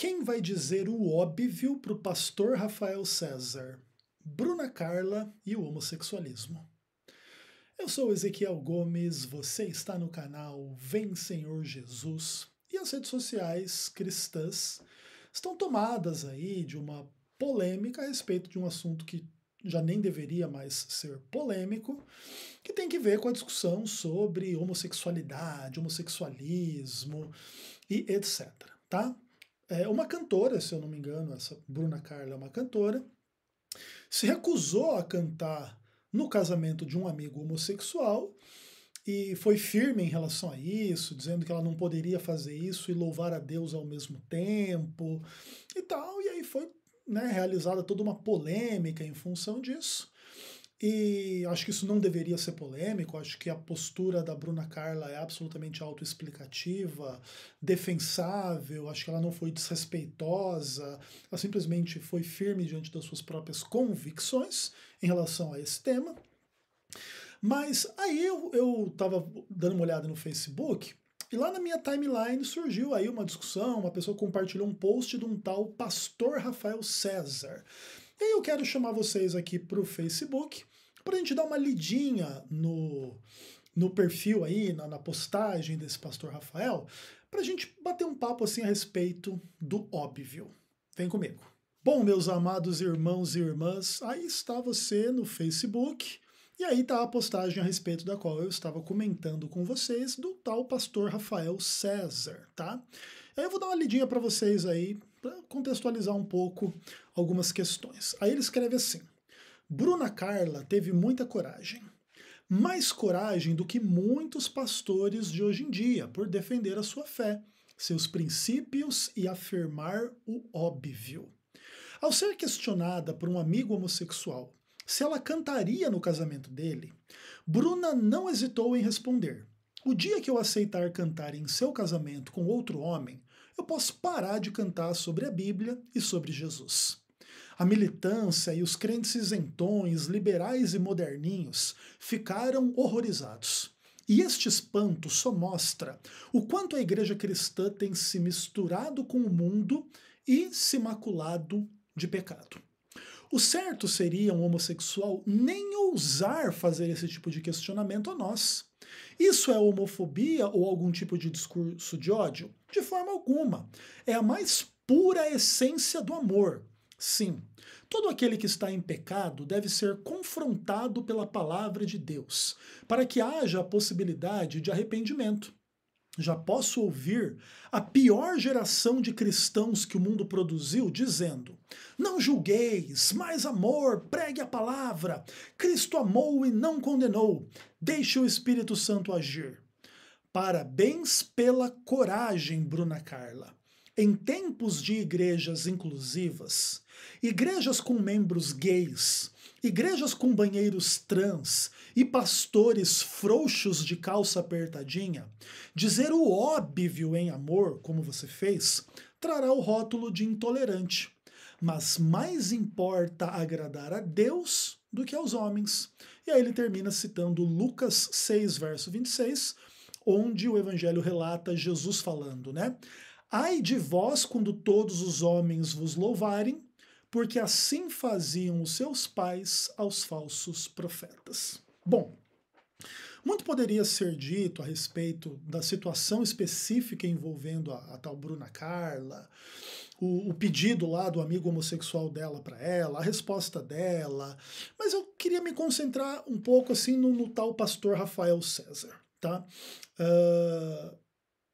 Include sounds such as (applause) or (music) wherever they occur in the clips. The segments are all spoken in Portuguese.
Quem vai dizer o óbvio para o pastor Rafael César? Bruna Carla e o homossexualismo. Eu sou Ezequiel Gomes, você está no canal Vem Senhor Jesus e as redes sociais cristãs estão tomadas aí de uma polêmica a respeito de um assunto que já nem deveria mais ser polêmico, que tem que ver com a discussão sobre homossexualidade, homossexualismo e etc, tá? é, uma cantora, se eu não me engano, essa Bruna Carla é uma cantora, se recusou a cantar no casamento de um amigo homossexual e foi firme em relação a isso, dizendo que ela não poderia fazer isso e louvar a Deus ao mesmo tempo e tal. E aí foi né, realizada toda uma polêmica em função disso. E acho que isso não deveria ser polêmico, acho que a postura da Bruna Carla é absolutamente autoexplicativa, defensável, acho que ela não foi desrespeitosa, ela simplesmente foi firme diante das suas próprias convicções em relação a esse tema. Mas aí eu estava dando uma olhada no Facebook e lá na minha timeline surgiu aí uma discussão, uma pessoa compartilhou um post de um tal pastor Rafael César. E aí eu quero chamar vocês aqui para o Facebook para a gente dar uma lidinha no, no perfil aí, na, na postagem desse pastor Rafael, para a gente bater um papo assim a respeito do óbvio. Vem comigo. Bom, meus amados irmãos e irmãs, aí está você no Facebook. E aí está a postagem a respeito da qual eu estava comentando com vocês do tal pastor Rafael César, tá? Eu vou dar uma lidinha para vocês aí para contextualizar um pouco algumas questões. Aí ele escreve assim: Bruna Carla teve muita coragem. Mais coragem do que muitos pastores de hoje em dia por defender a sua fé, seus princípios e afirmar o óbvio. Ao ser questionada por um amigo homossexual se ela cantaria no casamento dele, Bruna não hesitou em responder: O dia que eu aceitar cantar em seu casamento com outro homem, eu posso parar de cantar sobre a Bíblia e sobre Jesus. A militância e os crentes isentões, liberais e moderninhos ficaram horrorizados. E este espanto só mostra o quanto a igreja cristã tem se misturado com o mundo e se maculado de pecado. O certo seria um homossexual nem ousar fazer esse tipo de questionamento a nós, isso é homofobia ou algum tipo de discurso de ódio? De forma alguma. É a mais pura essência do amor. Sim, todo aquele que está em pecado deve ser confrontado pela palavra de Deus, para que haja a possibilidade de arrependimento já posso ouvir a pior geração de cristãos que o mundo produziu dizendo: Não julgueis, mais amor, pregue a palavra. Cristo amou e não condenou. Deixe o Espírito Santo agir. Parabéns pela coragem, Bruna Carla. Em tempos de igrejas inclusivas, igrejas com membros gays, Igrejas com banheiros trans e pastores frouxos de calça apertadinha, dizer o óbvio em amor, como você fez, trará o rótulo de intolerante. Mas mais importa agradar a Deus do que aos homens. E aí ele termina citando Lucas 6, verso 26, onde o evangelho relata Jesus falando, né? Ai de vós quando todos os homens vos louvarem, porque assim faziam os seus pais aos falsos profetas. Bom, muito poderia ser dito a respeito da situação específica envolvendo a, a tal Bruna Carla, o, o, pedido lá do amigo homossexual dela para ela, a resposta dela, mas eu queria me concentrar um pouco assim no, no tal pastor Rafael César, tá? Uh,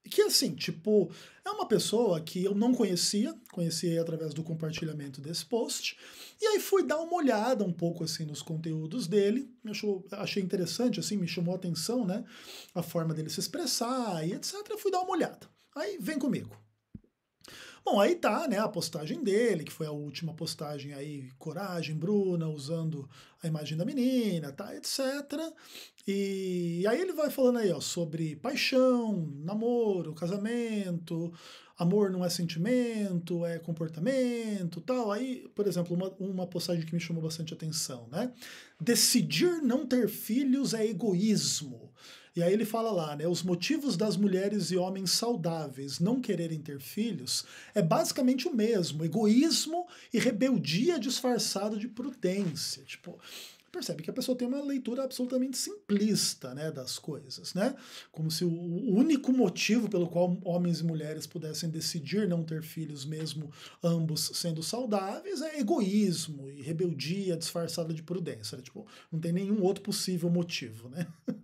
que assim, tipo, é uma pessoa que eu não conhecia, conheci através do compartilhamento desse post, e aí fui dar uma olhada um pouco assim nos conteúdos dele, me achou, achei interessante, assim, me chamou a atenção, né, a forma dele se expressar e etc, eu fui dar uma olhada. Aí, vem comigo. Bom, aí tá, né, a postagem dele, que foi a última postagem aí, Coragem, Bruna, usando a imagem da menina, tá, etc. E, e aí ele vai falando aí, ó, sobre paixão, namoro, casamento, amor não é sentimento, é comportamento, tal. Aí, por exemplo, uma, uma postagem que me chamou bastante atenção, né? Decidir não ter filhos é egoísmo. E aí ele fala lá, né? Os motivos das mulheres e homens saudáveis não quererem ter filhos é basicamente o mesmo: egoísmo e rebeldia disfarçado de prudência. Tipo, percebe que a pessoa tem uma leitura absolutamente simplista né, das coisas, né? Como se o único motivo pelo qual homens e mulheres pudessem decidir não ter filhos, mesmo ambos sendo saudáveis, é egoísmo e rebeldia disfarçada de prudência. Né? Tipo, não tem nenhum outro possível motivo, né? (laughs)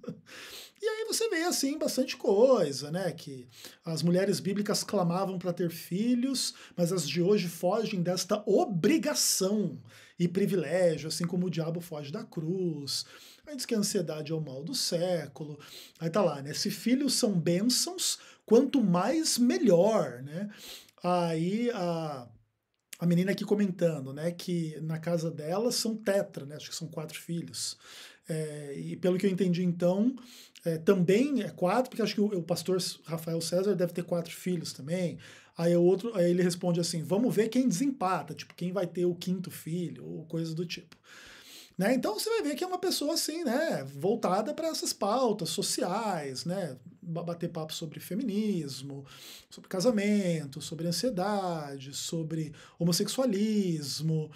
E aí você vê, assim, bastante coisa, né? Que as mulheres bíblicas clamavam para ter filhos, mas as de hoje fogem desta obrigação e privilégio, assim como o diabo foge da cruz. Aí diz que a ansiedade é o mal do século. Aí tá lá, né? Se filhos são bênçãos, quanto mais, melhor, né? Aí a a menina aqui comentando, né, que na casa dela são tetra, né, acho que são quatro filhos. É, e pelo que eu entendi então, é, também é quatro, porque acho que o, o, pastor Rafael César deve ter quatro filhos também. Aí, é outro, aí ele responde assim: vamos ver quem desempata, tipo, quem vai ter o quinto filho, ou coisa do tipo. Né? Então você vai ver que é uma pessoa assim, né, voltada para essas pautas sociais, né, bater papo sobre feminismo, sobre casamento, sobre ansiedade, sobre homossexualismo,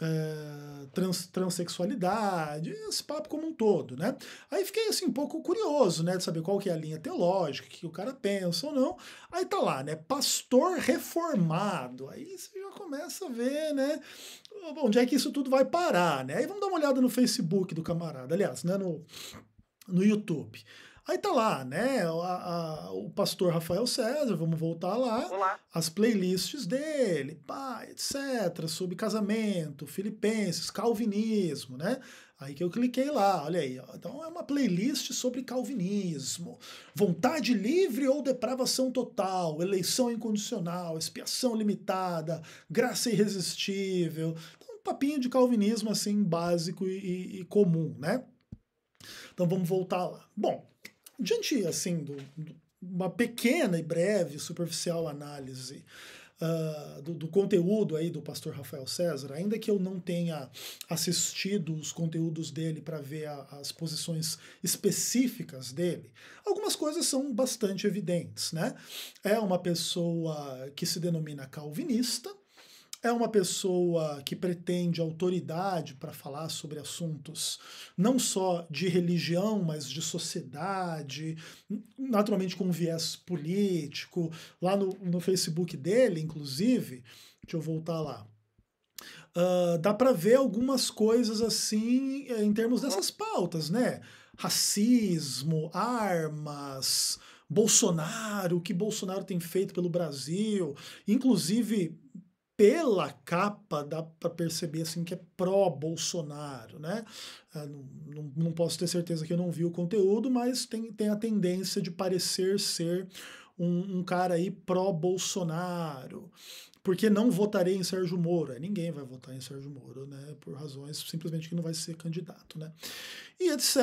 é, trans, transexualidade, esse papo como um todo, né? Aí fiquei assim um pouco curioso, né, de saber qual que é a linha teológica, que o cara pensa ou não. Aí tá lá, né, pastor reformado. Aí você já começa a ver, né, onde é que isso tudo vai parar, né? Aí vamos dar uma olhada no Facebook do camarada, aliás, né, no no YouTube. Aí tá lá, né? a, o pastor Rafael César, vamos voltar lá. Olá. As playlists dele, pá, etc. Sobre casamento, filipenses, calvinismo, né? Aí que eu cliquei lá, olha aí. Ó. Então é uma playlist sobre calvinismo. Vontade livre ou depravação total, eleição incondicional, expiação limitada, graça irresistível. Então, um papinho de calvinismo assim básico e, e, e comum, né? Então vamos voltar lá. Bom, diante assim do, do uma pequena e breve, superficial análise uh, do, do, conteúdo aí do pastor Rafael César, ainda que eu não tenha assistido os conteúdos dele para ver a, as posições específicas dele, algumas coisas são bastante evidentes, né? É uma pessoa que se denomina calvinista, é uma pessoa que pretende autoridade para falar sobre assuntos não só de religião, mas de sociedade, naturalmente com viés político. Lá no, no Facebook dele, inclusive, deixa eu voltar lá. Uh, dá para ver algumas coisas assim eh, em termos dessas pautas, né? Racismo, armas, Bolsonaro, o que Bolsonaro tem feito pelo Brasil, inclusive pela capa dá para perceber assim que é pró-Bolsonaro, né? É, não, não, não, posso ter certeza que eu não vi o conteúdo, mas tem, tem a tendência de parecer ser um, um cara aí pró-Bolsonaro porque não votarei em Sérgio Moro. É, ninguém vai votar em Sérgio Moro, né? Por razões simplesmente que não vai ser candidato, né? E etc.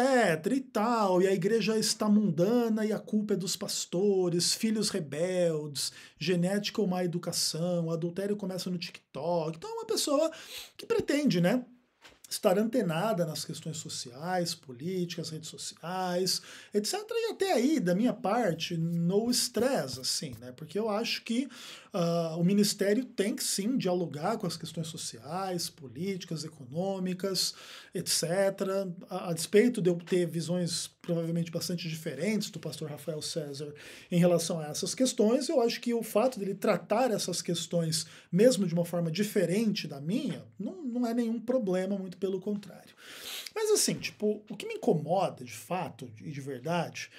e tal. E a igreja está mundana e a culpa é dos pastores, filhos rebeldes, genética ou má educação, adultério começa no TikTok. Então, é uma pessoa que pretende, né? estar antenada nas questões sociais, políticas, redes sociais, etc. E até aí, da minha parte, no estresse, assim, né? Porque eu acho que uh, o Ministério tem que sim dialogar com as questões sociais, políticas, econômicas, etc. A, a despeito de eu ter visões provavelmente bastante diferentes do pastor Rafael César em relação a essas questões. Eu acho que o fato dele tratar essas questões, mesmo de uma forma diferente da minha, não, não é nenhum problema, muito pelo contrário. Mas assim, tipo, o que me incomoda de fato e de verdade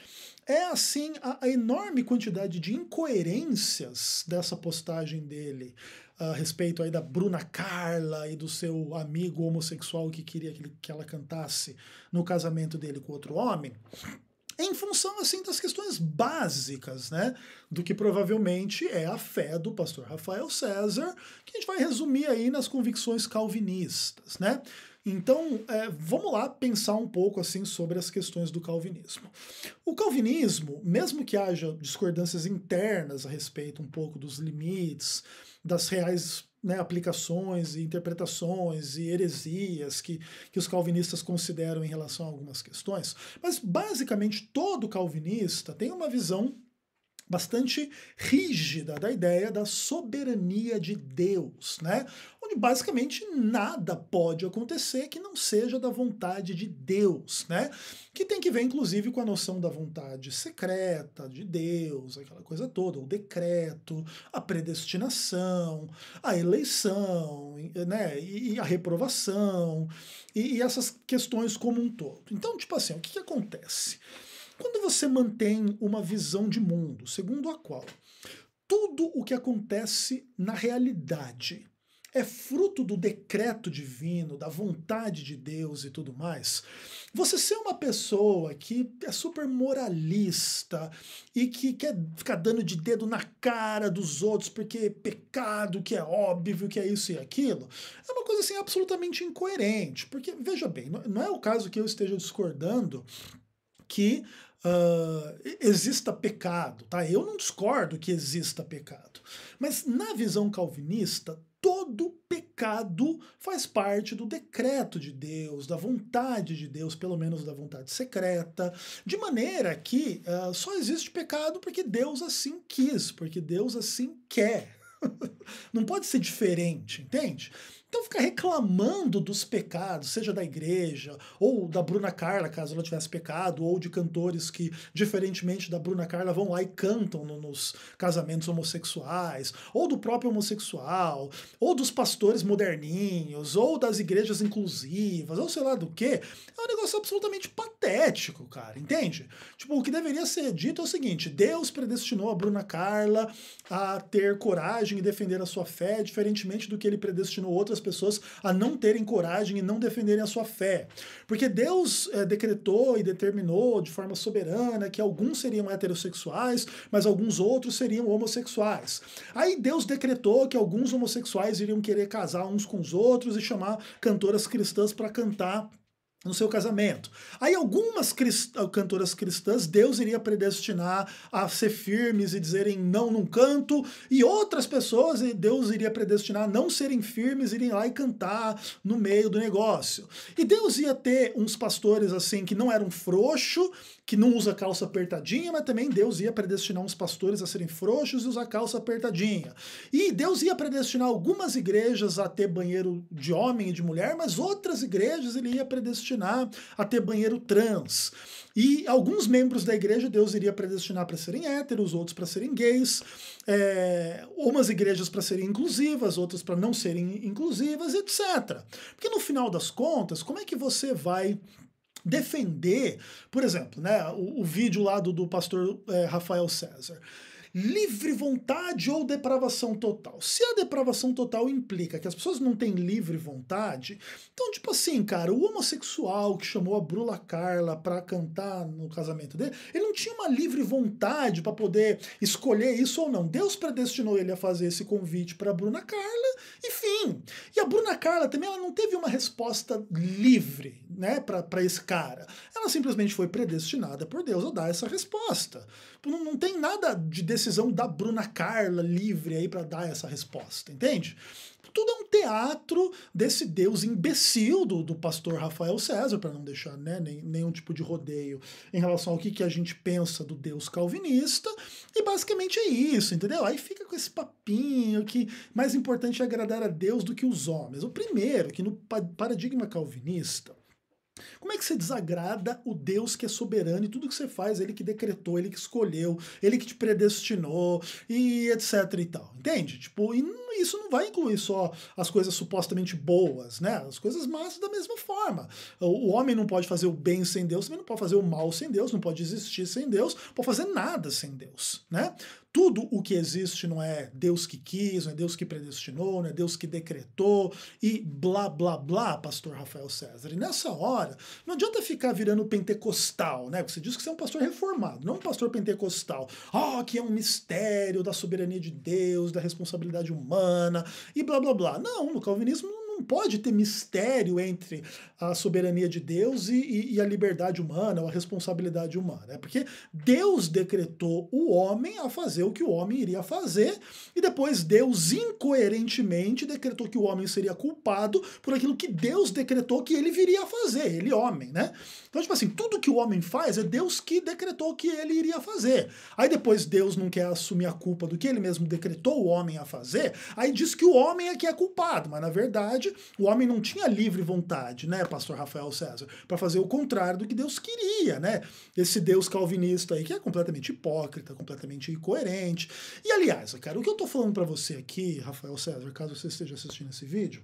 é assim a, a enorme quantidade de incoerências dessa postagem dele a respeito aí da Bruna Carla e do seu amigo homossexual que queria que, ele, que ela cantasse no casamento dele com outro homem. É em função assim das questões básicas, né, do que provavelmente é a fé do pastor Rafael César, que a gente vai resumir aí nas convicções calvinistas, né? Então, é, vamos lá pensar um pouco assim sobre as questões do calvinismo. O calvinismo, mesmo que haja discordâncias internas a respeito um pouco dos limites, das reais né, aplicações e interpretações e heresias que, que os calvinistas consideram em relação a algumas questões, mas basicamente todo calvinista tem uma visão bastante rígida da ideia da soberania de Deus, né? Onde basicamente nada pode acontecer que não seja da vontade de Deus, né? Que tem que ver inclusive com a noção da vontade secreta de Deus, aquela coisa toda, o decreto, a predestinação, a eleição, né? E, a reprovação e, essas questões como um todo. Então, tipo assim, o que, que acontece? Quando você mantém uma visão de mundo, segundo a qual tudo o que acontece na realidade é fruto do decreto divino, da vontade de Deus e tudo mais. Você ser uma pessoa que é super moralista e que quer ficar dando de dedo na cara dos outros porque é pecado, que é óbvio, que é isso e aquilo, é uma coisa assim absolutamente incoerente. Porque, veja bem, não é o caso que eu esteja discordando que uh, exista pecado, tá? Eu não discordo que exista pecado. Mas na visão calvinista, todo pecado faz parte do decreto de Deus, da vontade de Deus, pelo menos da vontade secreta, de maneira que uh, só existe pecado porque Deus assim quis, porque Deus assim quer. (laughs) não pode ser diferente, entende? Então ficar reclamando dos pecados, seja da igreja, ou da Bruna Carla, caso ela tivesse pecado, ou de cantores que, diferentemente da Bruna Carla, vão lá e cantam no, nos casamentos homossexuais, ou do próprio homossexual, ou dos pastores moderninhos, ou das igrejas inclusivas, ou sei lá do que, é um negócio absolutamente patético, cara, entende? Tipo, o que deveria ser dito é o seguinte: Deus predestinou a Bruna Carla a ter coragem e defender a sua fé, diferentemente do que ele predestinou outras pessoas a não terem coragem e não defenderem a sua fé. Porque Deus é, decretou e determinou de forma soberana que alguns seriam heterossexuais, mas alguns outros seriam homossexuais. Aí Deus decretou que alguns homossexuais iriam querer casar uns com os outros e chamar cantoras cristãs para cantar no seu casamento. Aí algumas crist... cantoras cristãs Deus iria predestinar a ser firmes e dizerem não num canto, e outras pessoas Deus iria predestinar a não serem firmes, e irem lá e cantar no meio do negócio. E Deus ia ter uns pastores assim que não eram frouxo, que não usa calça apertadinha, mas também Deus ia predestinar uns pastores a serem frouxos e usar calça apertadinha. E Deus ia predestinar algumas igrejas a ter banheiro de homem e de mulher, mas outras igrejas ele ia predestinar predestinar a ter banheiro trans. E alguns membros da igreja Deus iria predestinar para serem héteros, outros para serem gays, é, umas igrejas para serem inclusivas, outras para não serem inclusivas, etc. Porque no final das contas, como é que você vai defender, por exemplo, né, o, o vídeo lá do, do pastor é, Rafael César? livre vontade ou depravação total. Se a depravação total implica que as pessoas não têm livre vontade, então, tipo assim, cara, o homossexual que chamou a Brula Carla para cantar no casamento dele, ele não tinha uma livre vontade para poder escolher isso ou não. Deus predestinou ele a fazer esse convite para Bruna Carla, enfim. E a Bruna Carla também ela não teve uma resposta livre, né, para esse cara. Ela simplesmente foi predestinada por Deus a dar essa resposta. Não, não tem nada de decisão da Bruna Carla livre aí para dar essa resposta, entende? Tudo é um teatro desse deus imbecil do, do pastor Rafael César, para não deixar né, nem, nenhum tipo de rodeio em relação ao que, que a gente pensa do deus calvinista, e basicamente é isso, entendeu? Aí fica com esse papinho que mais importante é agradar a Deus do que os homens. O primeiro, que no paradigma calvinista, como é que você desagrada o Deus que é soberano e tudo que você faz, ele que decretou, ele que escolheu, ele que te predestinou e etc e tal, entende? Tipo, e isso não vai incluir só as coisas supostamente boas, né? As coisas más da mesma forma. O homem não pode fazer o bem sem Deus, também não pode fazer o mal sem Deus, não pode existir sem Deus, não pode fazer nada sem Deus, né? tudo o que existe não é Deus que quis, não é Deus que predestinou, não é Deus que decretou e blá blá blá, pastor Rafael César. E nessa hora, não adianta ficar virando pentecostal, né? Você diz que você é um pastor reformado, não um pastor pentecostal. oh, que é um mistério da soberania de Deus, da responsabilidade humana e blá blá blá. Não, no calvinismo não pode ter mistério entre a soberania de Deus e, e, e a liberdade humana, ou a responsabilidade humana. É porque Deus decretou o homem a fazer o que o homem iria fazer, e depois Deus incoerentemente decretou que o homem seria culpado por aquilo que Deus decretou que ele viria a fazer, ele homem, né? Então, tipo assim, tudo que o homem faz é Deus que decretou que ele iria fazer. Aí depois Deus não quer assumir a culpa do que ele mesmo decretou o homem a fazer, aí diz que o homem é que é culpado, mas na verdade o homem não tinha livre vontade, né, pastor Rafael César, para fazer o contrário do que Deus queria, né? Esse Deus calvinista aí que é completamente hipócrita, completamente incoerente. E aliás, cara, o que eu tô falando para você aqui, Rafael César, caso você esteja assistindo esse vídeo,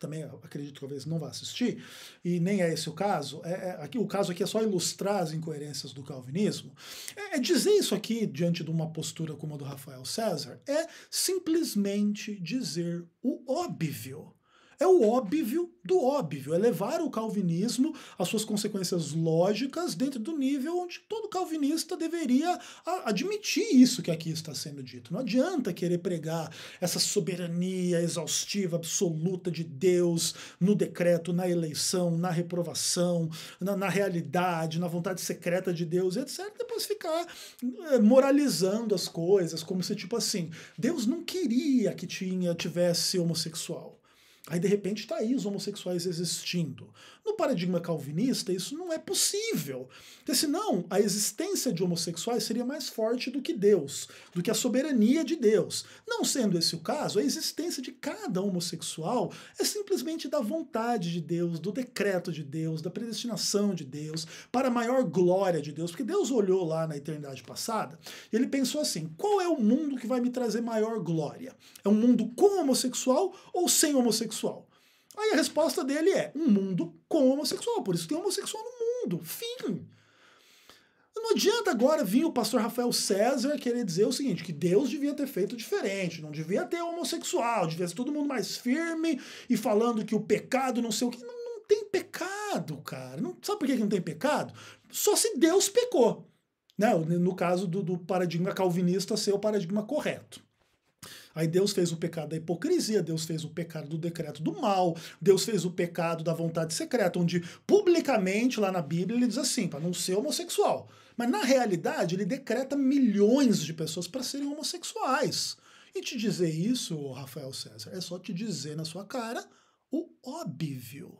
também acredito que talvez não vá assistir, e nem é esse o caso, é, é, aqui, o caso aqui é só ilustrar as incoerências do calvinismo, é, é, dizer isso aqui diante de uma postura como a do Rafael César é simplesmente dizer o óbvio é o óbvio do óbvio, é levar o calvinismo às suas consequências lógicas dentro do nível onde todo calvinista deveria admitir isso que aqui está sendo dito. Não adianta querer pregar essa soberania exaustiva, absoluta de Deus no decreto, na eleição, na reprovação, na, na realidade, na vontade secreta de Deus, etc. Depois ficar eh, moralizando as coisas, como se tipo assim, Deus não queria que tinha tivesse homossexual. Aí, de repente, está aí os homossexuais existindo. No paradigma calvinista, isso não é possível. Porque senão a existência de homossexuais seria mais forte do que Deus, do que a soberania de Deus. Não sendo esse o caso, a existência de cada homossexual é simplesmente da vontade de Deus, do decreto de Deus, da predestinação de Deus, para a maior glória de Deus. Porque Deus olhou lá na eternidade passada e ele pensou assim: qual é o mundo que vai me trazer maior glória? É um mundo com homossexual ou sem homossexual? Aí a resposta dele é um mundo com homossexual, por isso tem homossexual no mundo. Fim. Não adianta agora vir o pastor Rafael César querer dizer o seguinte: que Deus devia ter feito diferente, não devia ter homossexual, devia ser todo mundo mais firme e falando que o pecado não sei o que. Não, não tem pecado, cara. Não, sabe por que não tem pecado? Só se Deus pecou. Né? No caso do, do paradigma calvinista ser o paradigma correto. Aí Deus fez o pecado da hipocrisia, Deus fez o pecado do decreto do mal, Deus fez o pecado da vontade secreta, onde publicamente lá na Bíblia ele diz assim, para não ser homossexual. Mas na realidade ele decreta milhões de pessoas para serem homossexuais. E te dizer isso, Rafael César, é só te dizer na sua cara o óbvio.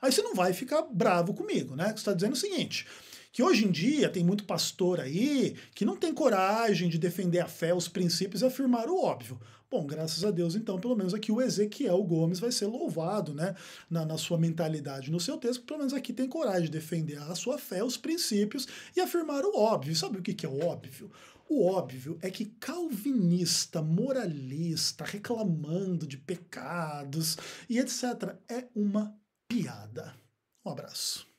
Aí você não vai ficar bravo comigo, né? Você está dizendo o seguinte: que hoje em dia tem muito pastor aí que não tem coragem de defender a fé, os princípios e afirmar o óbvio. Bom, graças a Deus, então, pelo menos aqui o Ezequiel Gomes vai ser louvado, né? Na, na sua mentalidade, no seu texto, pelo menos aqui tem coragem de defender a sua fé, os princípios e afirmar o óbvio. Sabe o que, que é o óbvio? O óbvio é que calvinista, moralista, reclamando de pecados e etc. é uma piada. Um abraço.